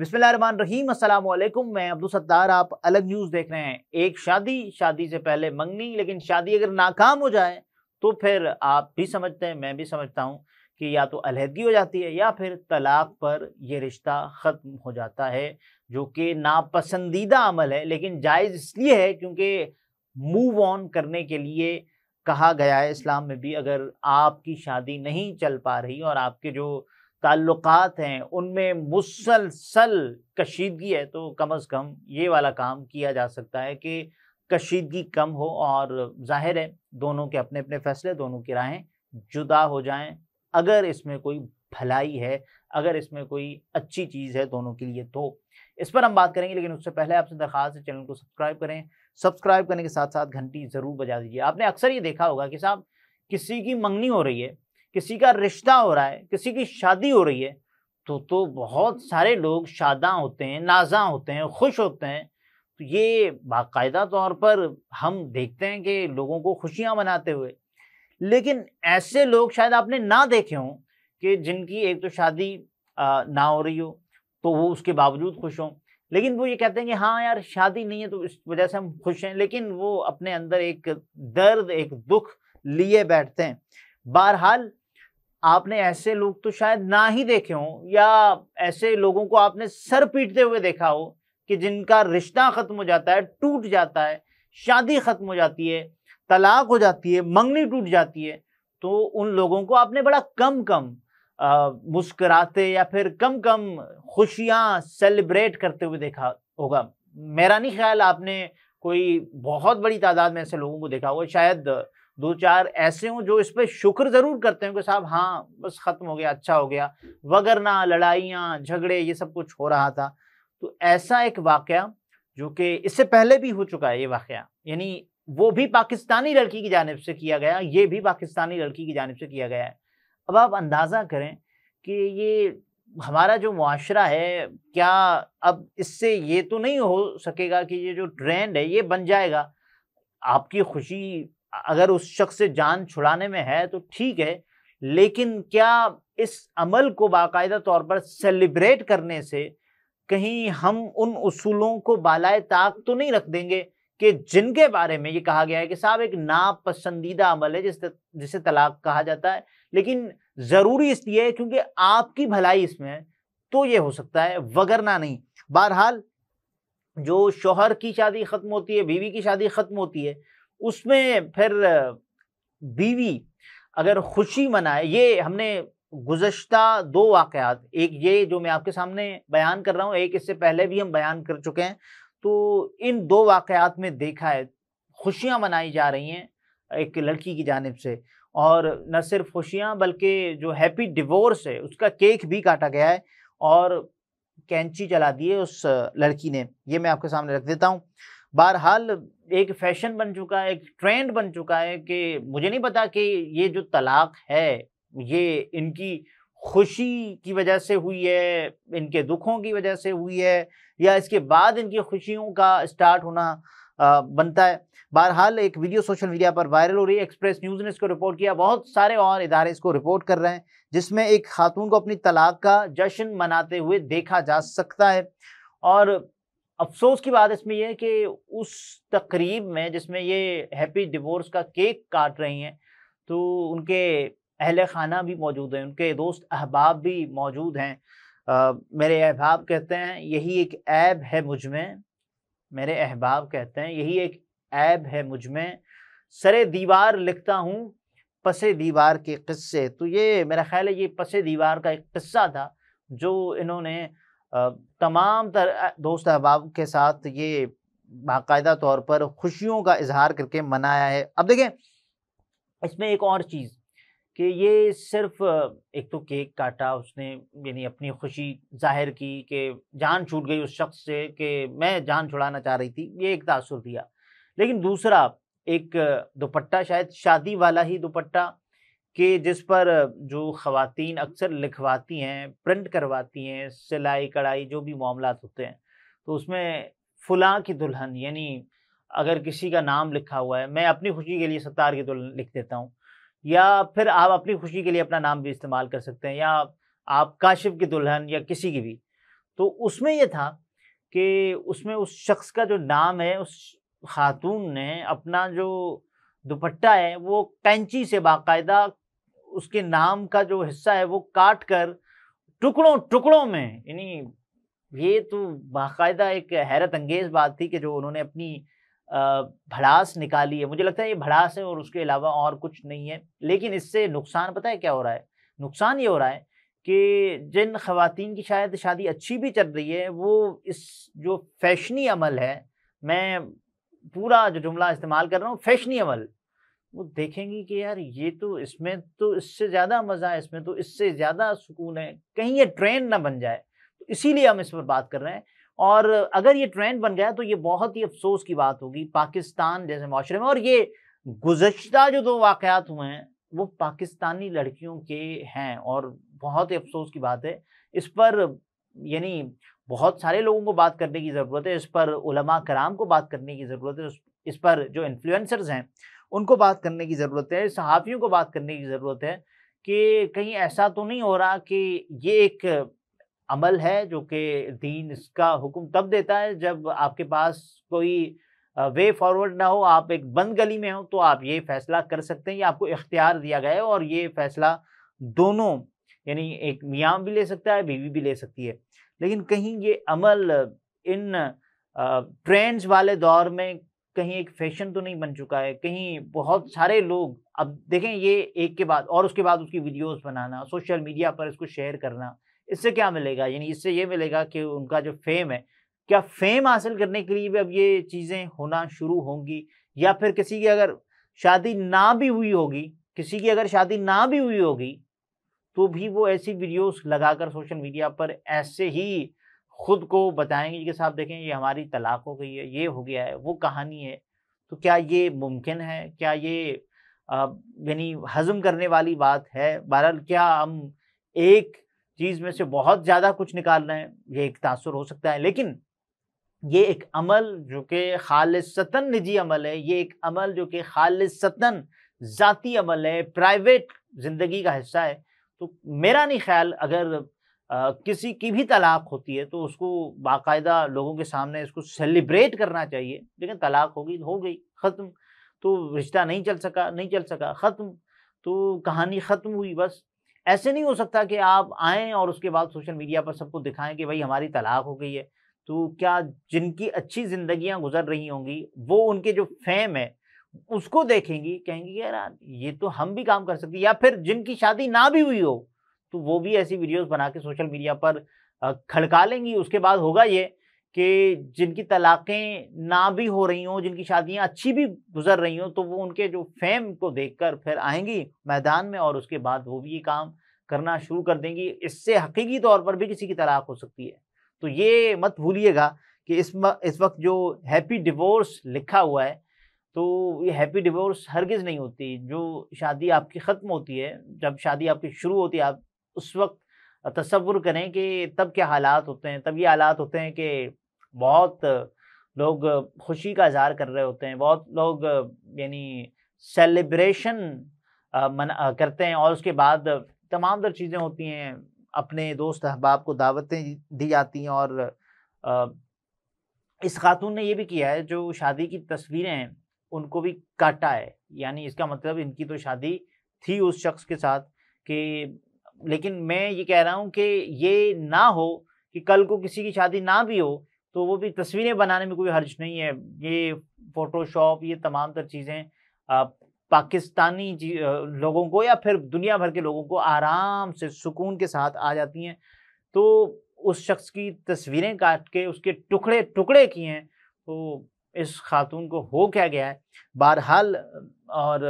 बिस्मिल्लाम असलम मैं अब्दुल सत्तार आप अलग न्यूज़ देख रहे हैं एक शादी शादी से पहले मंगनी लेकिन शादी अगर नाकाम हो जाए तो फिर आप भी समझते हैं मैं भी समझता हूँ कि या तो अलहदगी हो जाती है या फिर तलाक पर यह रिश्ता ख़त्म हो जाता है जो कि नापसंदीदा अमल है लेकिन जायज़ इसलिए है क्योंकि मूव ऑन करने के लिए कहा गया है इस्लाम में भी अगर आपकी शादी नहीं चल पा रही और आपके जो ताल्लुकात हैं उनमें मुसलसल कशीदगी है तो कम अज़ कम ये वाला काम किया जा सकता है कि कशीदगी कम हो और जाहिर है दोनों के अपने अपने फ़ैसले दोनों की राहें जुदा हो जाएं अगर इसमें कोई भलाई है अगर इसमें कोई अच्छी चीज़ है दोनों के लिए तो इस पर हम बात करेंगे लेकिन उससे पहले आपसे दरख्वास्त है चैनल को सब्सक्राइब करें सब्सक्राइब करने के साथ साथ घंटी ज़रूर बजा दीजिए आपने अक्सर ये देखा होगा कि साहब किसी की मंगनी हो रही है किसी का रिश्ता हो रहा है किसी की शादी हो रही है तो तो बहुत सारे लोग शादा होते हैं नाजा होते हैं खुश होते हैं तो ये बाकायदा तौर पर हम देखते हैं कि लोगों को खुशियाँ मनाते हुए लेकिन ऐसे लोग शायद आपने ना देखे हों कि जिनकी एक तो शादी ना हो रही हो तो वो उसके बावजूद खुश हों लेकिन वो ये कहते हैं कि हाँ यार शादी नहीं है तो इस वजह से हम खुश हैं लेकिन वो अपने अंदर एक दर्द एक दुख लिए बैठते हैं बहरहाल आपने ऐसे लोग तो शायद ना ही देखे हों या ऐसे लोगों को आपने सर पीटते हुए देखा हो कि जिनका रिश्ता ख़त्म हो जाता है टूट जाता है शादी ख़त्म हो जाती है तलाक हो जाती है मंगनी टूट जाती है तो उन लोगों को आपने बड़ा कम कम मुस्कराते या फिर कम कम खुशियाँ सेलिब्रेट करते हुए देखा होगा मेरा नहीं ख्याल आपने कोई बहुत बड़ी तादाद में ऐसे लोगों को देखा होगा शायद दो चार ऐसे हों जो इस पर शुक्र ज़रूर करते हैं कि साहब हाँ बस ख़त्म हो गया अच्छा हो गया वगरना लड़ाइयाँ झगड़े ये सब कुछ हो रहा था तो ऐसा एक वाक़ जो कि इससे पहले भी हो चुका है ये वाक़ यानी वो भी पाकिस्तानी लड़की की जानब से किया गया ये भी पाकिस्तानी लड़की की जानब से किया गया है अब आप अंदाज़ा करें कि ये हमारा जो मुआरा है क्या अब इससे ये तो नहीं हो सकेगा कि ये जो ट्रेंड है ये बन जाएगा आपकी खुशी अगर उस शख्स से जान छुड़ाने में है तो ठीक है लेकिन क्या इस अमल को बाकायदा तौर पर सेलिब्रेट करने से कहीं हम उन उसूलों को बालाए ताक तो नहीं रख देंगे कि जिनके बारे में ये कहा गया है कि साहब एक नापसंदीदा अमल है जिस जिसे तलाक कहा जाता है लेकिन ज़रूरी इसलिए है क्योंकि आपकी भलाई इसमें है तो ये हो सकता है वगरना नहीं बहरहाल जो शोहर की शादी ख़त्म होती है बीवी की शादी ख़त्म होती है उसमें फिर बीवी अगर खुशी मनाए ये हमने गुजश्ता दो वाक़ात एक ये जो मैं आपके सामने बयान कर रहा हूँ एक इससे पहले भी हम बयान कर चुके हैं तो इन दो वाक़ात में देखा है खुशियाँ मनाई जा रही हैं एक लड़की की जानब से और न सिर्फ खुशियाँ बल्कि जो हैप्पी डिवोर्स है उसका केक भी काटा गया है और कैंची चला दी है उस लड़की ने ये मैं आपके सामने रख देता हूँ बहरहाल एक फैशन बन चुका है एक ट्रेंड बन चुका है कि मुझे नहीं पता कि ये जो तलाक है ये इनकी खुशी की वजह से हुई है इनके दुखों की वजह से हुई है या इसके बाद इनकी खुशियों का स्टार्ट होना बनता है बहरहाल एक वीडियो सोशल मीडिया पर वायरल हो रही है एक्सप्रेस न्यूज़ ने इसको रिपोर्ट किया बहुत सारे और इदारे इसको रिपोर्ट कर रहे हैं जिसमें एक खातून को अपनी तलाक का जश्न मनाते हुए देखा जा सकता है और अफसोस की बात इसमें यह है कि उस तकरीब में जिसमें ये हैप्पी डिवोर्स का केक काट रही हैं तो उनके अहल खाना भी मौजूद हैं उनके दोस्त अहबाब भी मौजूद हैं आ, मेरे अहबाब कहते हैं यही एक ऐब है मुझ में मेरे अहबाब कहते हैं यही एक ऐब है मुझ में सरे दीवार लिखता हूँ पसे दीवार के किस्से तो ये मेरा ख्याल है ये पसे दीवार का एक किस्सा था जो इन्होंने तमाम तर दोस्त अहबाब के साथ ये बाकायदा तौर पर खुशियों का इजहार करके मनाया है अब देखें इसमें एक और चीज़ कि ये सिर्फ एक तो केक काटा उसने यानी अपनी खुशी जाहिर की कि जान छूट गई उस शख्स से कि मैं जान छुड़ाना चाह रही थी ये एक तासर दिया लेकिन दूसरा एक दुपट्टा शायद शादी वाला ही दुपट्टा कि जिस पर जो खातन अक्सर लिखवाती हैं प्रिंट करवाती हैं सिलाई कढ़ाई जो भी मामला होते हैं तो उसमें फुला की दुल्हन यानी अगर किसी का नाम लिखा हुआ है मैं अपनी खुशी के लिए सत्तार की दुल्हन लिख देता हूँ या फिर आप अपनी खुशी के लिए अपना नाम भी इस्तेमाल कर सकते हैं या आप काशिफ की दुल्हन या किसी की भी तो उसमें यह था कि उसमें उस शख्स का जो नाम है उस खातून ने अपना जो दुपट्टा है वो कैंची से बाकायदा उसके नाम का जो हिस्सा है वो काट कर टुकड़ों टुकड़ों में यानी ये तो बाकायदा एक हैरत अंगेज बात थी कि जो उन्होंने अपनी भड़ास निकाली है मुझे लगता है ये भड़ास है और उसके अलावा और कुछ नहीं है लेकिन इससे नुकसान पता है क्या हो रहा है नुकसान ये हो रहा है कि जिन खातन की शायद शादी अच्छी भी चल रही है वो इस जो फैशनी अमल है मैं पूरा जो जुमला इस्तेमाल कर रहा हूँ फैशनी अमल वो देखेंगी कि यार ये तो इसमें तो इससे ज़्यादा मज़ा है इसमें तो इससे ज़्यादा सुकून है कहीं ये ट्रेंड ना बन जाए तो इसीलिए हम इस पर बात कर रहे हैं और अगर ये ट्रेंड बन गया तो ये बहुत ही अफसोस की बात होगी पाकिस्तान जैसे माशरे में और ये गुजशत जो दो वाक़ात हुए हैं वो पाकिस्तानी लड़कियों के हैं और बहुत ही अफसोस की बात है इस पर यानी बहुत सारे लोगों को बात करने की ज़रूरत है इस पर उलमा कराम को बात करने की ज़रूरत है इस पर जो इन्फ्लुएंसर्स हैं उनको बात करने की ज़रूरत है सहाफ़ियों को बात करने की ज़रूरत है कि कहीं ऐसा तो नहीं हो रहा कि ये एक अमल है जो कि दीन इसका हुक्म तब देता है जब आपके पास कोई वे फॉरवर्ड ना हो आप एक बंद गली में हो तो आप ये फैसला कर सकते हैं या आपको इख्तियार दिया गया है और ये फैसला दोनों यानी एक मियाँ भी ले सकता है बीवी भी ले सकती है लेकिन कहीं ये अमल इन ट्रेंड्स वाले दौर में कहीं एक फैशन तो नहीं बन चुका है कहीं बहुत सारे लोग अब देखें ये एक के बाद और उसके बाद उसकी वीडियोस बनाना सोशल मीडिया पर इसको शेयर करना इससे क्या मिलेगा यानी इससे ये मिलेगा कि उनका जो फेम है क्या फेम हासिल करने के लिए भी अब ये चीज़ें होना शुरू होंगी या फिर किसी की अगर शादी ना भी हुई होगी किसी की अगर शादी ना भी हुई होगी तो भी वो ऐसी वीडियोस लगाकर सोशल मीडिया पर ऐसे ही खुद को बताएंगे कि साहब देखें ये हमारी तलाक हो गई है ये हो गया है वो कहानी है तो क्या ये मुमकिन है क्या ये यानी हजम करने वाली बात है बहरहाल क्या हम एक चीज़ में से बहुत ज़्यादा कुछ निकाल रहे हैं ये एक तासर हो सकता है लेकिन ये एक अमल जो कि खालसता निजी अमल है ये एक अमल जो कि खालसता ज़ाती अमल है प्राइवेट ज़िंदगी का हिस्सा है तो मेरा नहीं ख्याल अगर आ, किसी की भी तलाक होती है तो उसको बाकायदा लोगों के सामने इसको सेलिब्रेट करना चाहिए लेकिन तलाक हो गई हो गई ख़त्म तो रिश्ता नहीं चल सका नहीं चल सका ख़त्म तो कहानी ख़त्म हुई बस ऐसे नहीं हो सकता कि आप आएँ और उसके बाद सोशल मीडिया पर सबको दिखाएं कि भाई हमारी तलाक हो गई है तो क्या जिनकी अच्छी ज़िंदियाँ गुजर रही होंगी वो उनके जो फेम है उसको देखेंगी कहेंगी यार ये तो हम भी काम कर सकते या फिर जिनकी शादी ना भी हुई हो तो वो भी ऐसी वीडियोस बना के सोशल मीडिया पर खड़का लेंगी उसके बाद होगा ये कि जिनकी तलाक़ें ना भी हो रही हों जिनकी शादियां अच्छी भी गुजर रही हों तो वो उनके जो फेम को देखकर फिर आएंगी मैदान में और उसके बाद वो भी ये काम करना शुरू कर देंगी इससे हकीकी तौर पर भी किसी की तलाक हो सकती है तो ये मत भूलिएगा कि इस इस वक्त जो हैप्पी डिवोर्स लिखा हुआ है तो ये हैप्पी डिवोर्स हरगिज़ नहीं होती जो शादी आपकी ख़त्म होती है जब शादी आपकी शुरू होती है आप उस वक्त तस्वुर करें कि तब क्या हालात होते हैं तब ये हालात होते हैं कि बहुत लोग खुशी का इजहार कर रहे होते हैं बहुत लोग यानी सेलिब्रेशन मना करते हैं और उसके बाद तमाम तर चीज़ें होती हैं अपने दोस्त अहबाब को दावतें दी जाती हैं और इस खातून ने यह भी किया है जो शादी की तस्वीरें हैं उनको भी काटा है यानी इसका मतलब इनकी तो शादी थी उस शख्स के साथ कि लेकिन मैं ये कह रहा हूँ कि ये ना हो कि कल को किसी की शादी ना भी हो तो वो भी तस्वीरें बनाने में कोई हर्ज नहीं है ये फ़ोटोशॉप ये तमाम तर चीज़ें पाकिस्तानी लोगों को या फिर दुनिया भर के लोगों को आराम से सुकून के साथ आ जाती हैं तो उस शख्स की तस्वीरें काट के उसके टुकड़े टुकड़े किए हैं तो इस खातून को हो क्या गया है बहरहाल और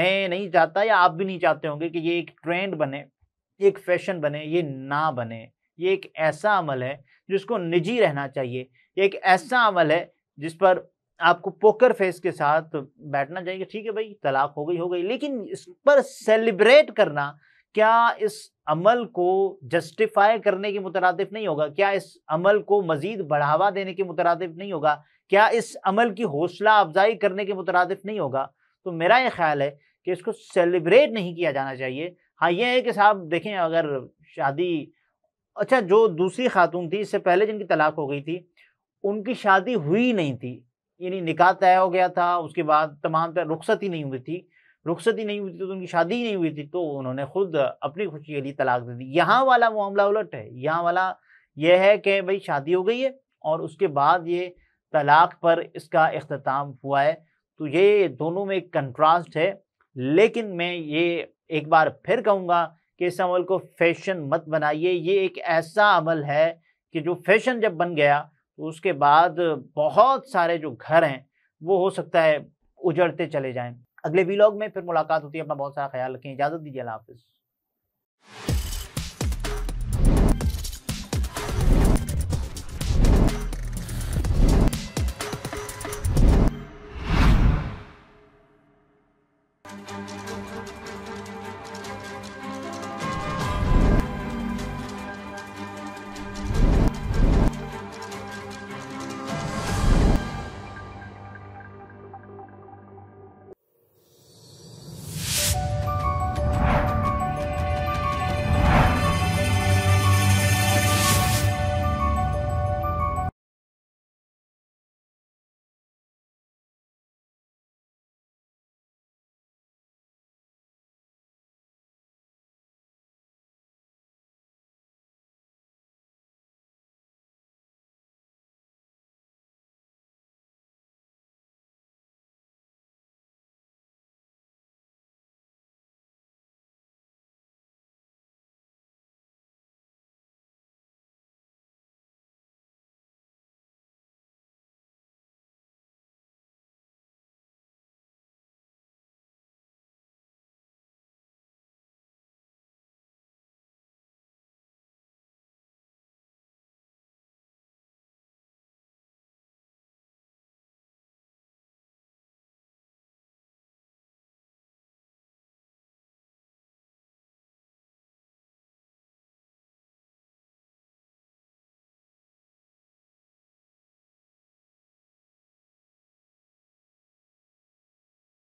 मैं नहीं चाहता या आप भी नहीं चाहते होंगे कि ये एक ट्रेंड बने एक फैशन बने ये ना बने ये एक ऐसा अमल है जिसको निजी रहना चाहिए एक ऐसा अमल है जिस पर आपको पोकर फेस के साथ बैठना चाहिए ठीक है भाई तलाक हो गई हो गई लेकिन इस पर सेलिब्रेट करना क्या इस अमल को जस्टिफाई करने के मुतरदफ नहीं होगा क्या इस अमल को मज़ीद बढ़ावा देने के मुतरदफ नहीं होगा क्या इस अमल की हौसला अफजाई करने के मुतरदफ नहीं होगा तो मेरा ये ख्याल है कि इसको सेलिब्रेट नहीं किया जाना चाहिए हाँ ये है कि साहब देखें अगर शादी अच्छा जो दूसरी खातून थी इससे पहले जिनकी तलाक हो गई थी उनकी शादी हुई नहीं थी यानी निकाह तय हो गया था उसके बाद तमाम तरह रुख्सत ही नहीं हुई थी रुख्सत ही नहीं हुई थी तो उनकी शादी ही नहीं हुई थी तो उन्होंने खुद अपनी खुशी के लिए तलाक दे दी यहाँ वाला मामला उलट है यहाँ वाला यह है कि भाई शादी हो गई है और उसके बाद ये तलाक पर इसका अख्ताम हुआ है तो ये दोनों में एक कंट्रास्ट है लेकिन मैं ये एक बार फिर कहूँगा कि इस अमल को फैशन मत बनाइए ये एक ऐसा अमल है कि जो फैशन जब बन गया तो उसके बाद बहुत सारे जो घर हैं वो हो सकता है उजड़ते चले जाएं अगले वीलॉग में फिर मुलाकात होती है अपना बहुत सारा ख्याल रखें इजाज़त दीजिए अल्लाह हाफिज़